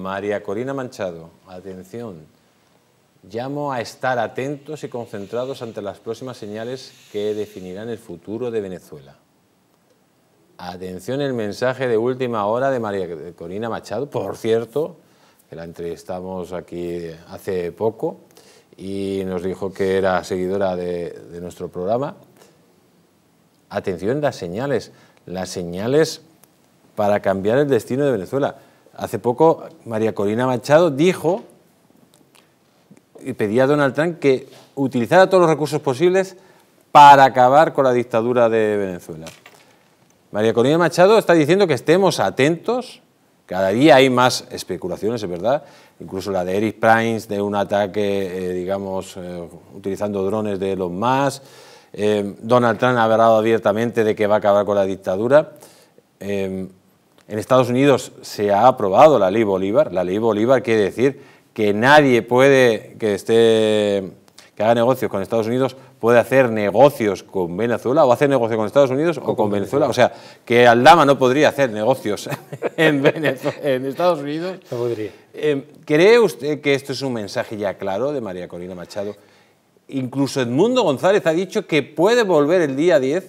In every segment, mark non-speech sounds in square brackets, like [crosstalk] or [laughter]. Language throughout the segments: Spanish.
María Corina Manchado, atención. Llamo a estar atentos y concentrados ante las próximas señales que definirán el futuro de Venezuela. Atención el mensaje de última hora de María Corina Machado, por cierto, que la entrevistamos aquí hace poco y nos dijo que era seguidora de, de nuestro programa. Atención las señales, las señales para cambiar el destino de Venezuela. Hace poco María Corina Machado dijo y pedía a Donald Trump que utilizara todos los recursos posibles para acabar con la dictadura de Venezuela. María Corina Machado está diciendo que estemos atentos, cada día hay más especulaciones, es verdad, incluso la de Eric Primes de un ataque, eh, digamos, eh, utilizando drones de los más. Eh, Donald Trump ha hablado abiertamente de que va a acabar con la dictadura. En Estados Unidos se ha aprobado la ley Bolívar. La ley Bolívar quiere decir que nadie puede que esté que haga negocios con Estados Unidos puede hacer negocios con Venezuela o hacer negocio con Estados Unidos o, con Venezuela. O sea, que Aldama no podría hacer negocios [laughs] en, en Estados Unidos. No podría. Em, ¿Cree usted que esto es un mensaje ya claro de María Corina Machado? Incluso Edmundo González ha dicho que puede volver el día 10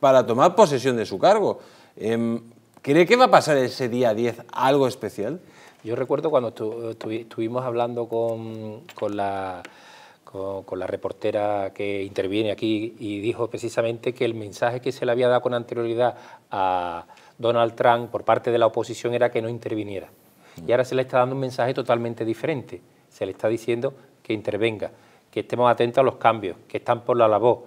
para tomar posesión de su cargo. Em, ¿Cree que va a pasar ese día 10 algo especial? Yo recuerdo cuando estuvimos hablando con, la reportera que interviene aquí y dijo precisamente que el mensaje que se le había dado con anterioridad a Donald Trump por parte de la oposición era que no interviniera. Y ahora se le está dando un mensaje totalmente diferente. Se le está diciendo que intervenga, que estemos atentos a los cambios, que están por la labor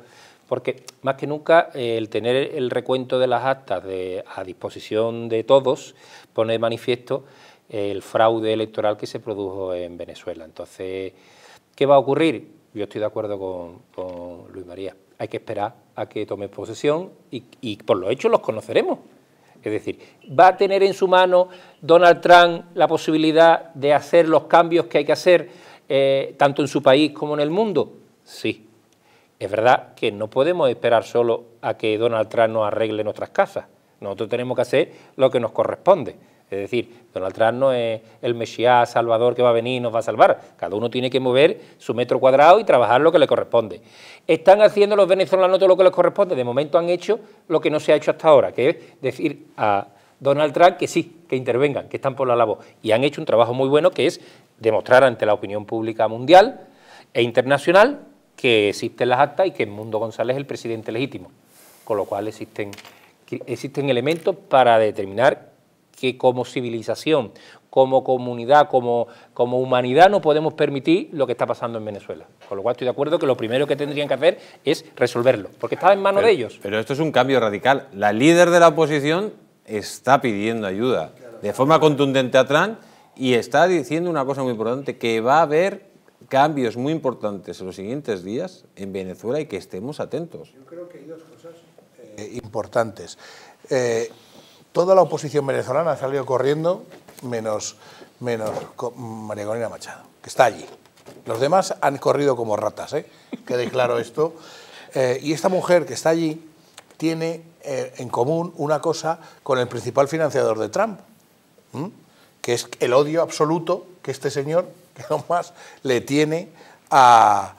porque más que nunca eh, el tener el recuento de las actas de, a disposición de todos pone de manifiesto el fraude electoral que se produjo en Venezuela. Entonces, ¿qué va a ocurrir? Yo estoy de acuerdo con, Luis María. Hay que esperar a que tome posesión y, por los hechos los conoceremos. Es decir, ¿va a tener en su mano Donald Trump la posibilidad de hacer los cambios que hay que hacer eh, tanto en su país como en el mundo? Sí. Es verdad que no podemos esperar solo a que Donald Trump nos arregle nuestras casas. Nosotros tenemos que hacer lo que nos corresponde. Es decir, Donald Trump no es el Mesías salvador que va a venir y nos va a salvar. Cada uno tiene que mover su metro cuadrado y trabajar lo que le corresponde. ¿Están haciendo los venezolanos todo lo que les corresponde? De momento han hecho lo que no se ha hecho hasta ahora, que es decir a Donald Trump que sí, que intervengan, que están por la labor. Y han hecho un trabajo muy bueno que es demostrar ante la opinión pública mundial e internacional que existen las actas y que Mundo González es el presidente legítimo, con lo cual existen, existen elementos para determinar que como civilización, como comunidad, como, como humanidad no podemos permitir lo que está pasando en Venezuela. Con lo cual estoy de acuerdo que lo primero que tendrían que hacer es resolverlo, porque está en manos de ellos. Pero esto es un cambio radical. La líder de la oposición está pidiendo ayuda de forma contundente a Trump y está diciendo una cosa muy importante, que va a haber cambios muy importantes en los siguientes días en Venezuela y que estemos atentos. Yo creo que hay dos cosas eh, eh, importantes. Eh, toda la oposición venezolana ha salido corriendo, menos, menos María Corina Machado, que está allí. Los demás han corrido como ratas, que quede claro esto. y esta mujer que está allí tiene en común una cosa con el principal financiador de Trump, que es el odio absoluto que este señor [laughs] más le tiene a,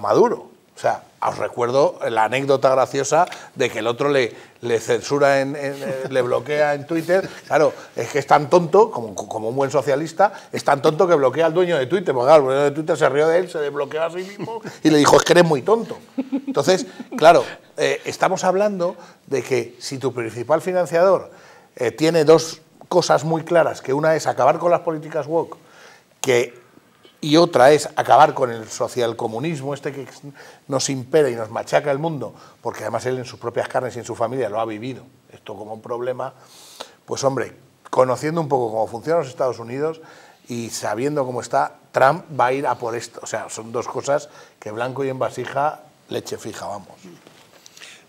Maduro. O sea, os recuerdo la anécdota graciosa de que el otro le, censura, en, eh, le bloquea en Twitter. Claro, es que es tan tonto, como, como, un buen socialista, es tan tonto que bloquea al dueño de Twitter. Porque el dueño de Twitter se rió de él, se desbloqueó a sí mismo y le dijo, es que eres muy tonto. Entonces, claro, eh, estamos hablando de que si tu principal financiador eh, tiene dos cosas muy claras, que una es acabar con las políticas woke que y otra es acabar con el socialcomunismo, este que nos impera y nos machaca el mundo, porque además él en sus propias carnes y en su familia lo ha vivido, esto como un problema, pues hombre, conociendo un poco cómo funcionan los Estados Unidos y sabiendo cómo está, Trump va a ir a por esto. O sea, son dos cosas que blanco y en vasija, leche fija, vamos.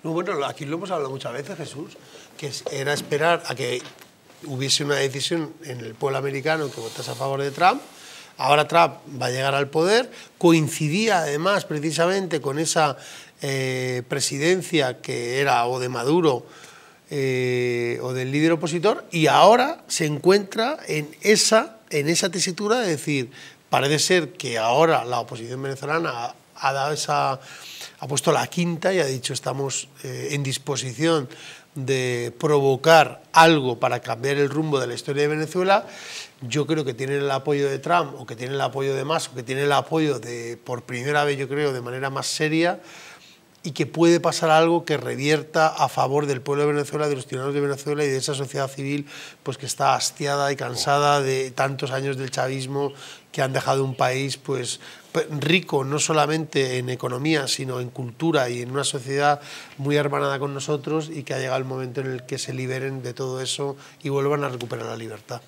No, bueno, aquí lo hemos hablado muchas veces, Jesús, que era esperar a que hubiese una decisión en el pueblo americano que votase a favor de Trump Ahora Trump va a llegar al poder, coincidía además precisamente con esa eh, presidencia que era o de Maduro eh, o del líder opositor y ahora se encuentra en esa, en esa tesitura de decir, parece ser que ahora la oposición venezolana ha, dado esa, ha puesto la quinta y ha dicho estamos eh, en disposición de provocar algo para cambiar el rumbo de la historia de Venezuela, yo creo que tiene el apoyo de Trump o que tiene el apoyo de Mas o que tiene el apoyo de, por primera vez yo creo, de manera más seria y que puede pasar algo que revierta a favor del pueblo de Venezuela, de los ciudadanos de Venezuela y de esa sociedad civil pues que está hastiada y cansada de tantos años del chavismo que han dejado un país pues rico no solamente en economía, sino en cultura y en una sociedad muy hermanada con nosotros y que ha llegado el momento en el que se liberen de todo eso y vuelvan a recuperar la libertad.